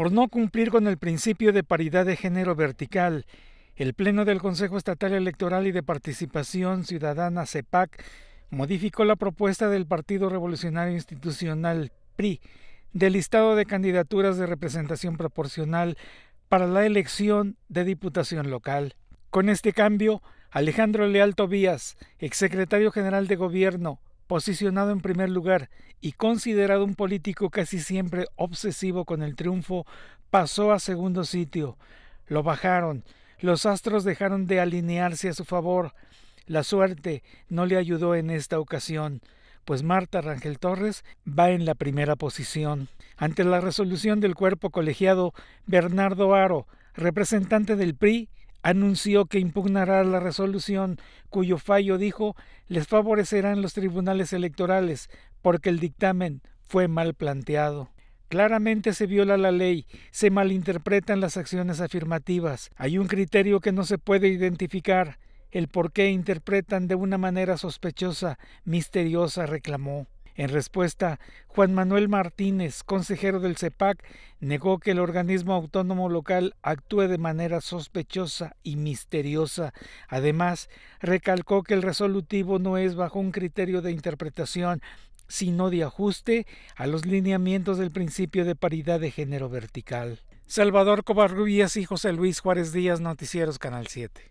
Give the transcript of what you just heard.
por no cumplir con el principio de paridad de género vertical. El Pleno del Consejo Estatal Electoral y de Participación Ciudadana CEPAC modificó la propuesta del Partido Revolucionario Institucional PRI del listado de candidaturas de representación proporcional para la elección de diputación local. Con este cambio, Alejandro Leal Tobías, exsecretario general de Gobierno, posicionado en primer lugar y considerado un político casi siempre obsesivo con el triunfo, pasó a segundo sitio. Lo bajaron, los astros dejaron de alinearse a su favor. La suerte no le ayudó en esta ocasión, pues Marta Rangel Torres va en la primera posición. Ante la resolución del cuerpo colegiado, Bernardo Aro, representante del PRI, anunció que impugnará la resolución cuyo fallo dijo les favorecerán los tribunales electorales porque el dictamen fue mal planteado. Claramente se viola la ley, se malinterpretan las acciones afirmativas, hay un criterio que no se puede identificar, el por qué interpretan de una manera sospechosa, misteriosa, reclamó. En respuesta, Juan Manuel Martínez, consejero del CEPAC, e negó que el organismo autónomo local actúe de manera sospechosa y misteriosa. Además, recalcó que el resolutivo no es bajo un criterio de interpretación, sino de ajuste a los lineamientos del principio de paridad de género vertical. Salvador Covarrubias y José Luis Juárez Díaz, Noticieros Canal 7.